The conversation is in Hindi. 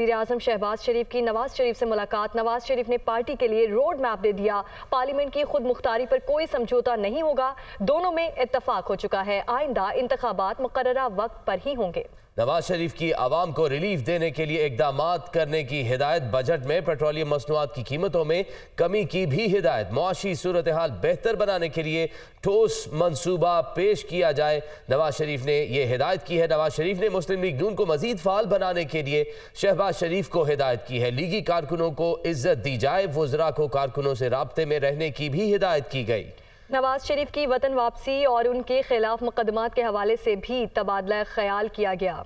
वजीर अजम शहबाज शरीफ की नवाज शरीफ से मुलाकात नवाज शरीफ ने पार्टी के लिए रोड मैप दे दिया पार्लियामेंट की खुद मुख्तारी पर कोई समझौता नहीं होगा दोनों में इतफाक हो चुका है आइंदा इंतबात मुकर वक्त पर ही होंगे नवाज शरीफ की आवाम को रिलीफ देने के लिए इकदाम करने की हिदायत बजट में पेट्रोलियम मसनूआत की कीमतों में कमी की भी हिदायत मुआशी सूरत हाल बेहतर बनाने के लिए ठोस मनसूबा पेश किया जाए नवाज शरीफ ने यह हिदायत की है नवाज शरीफ ने मुस्लिम लीग नून को मजीद फाल बनाने के लिए शहबाज शहबाज शरीफ को हिदायत की है लीगी कारकुनों को इज्जत दी जाए वजरा को कारकुनों से रबते में रहने की भी हिदायत की गई नवाज शरीफ की वतन वापसी और उनके खिलाफ मुकदमात के हवाले से भी तबादला ख्याल किया गया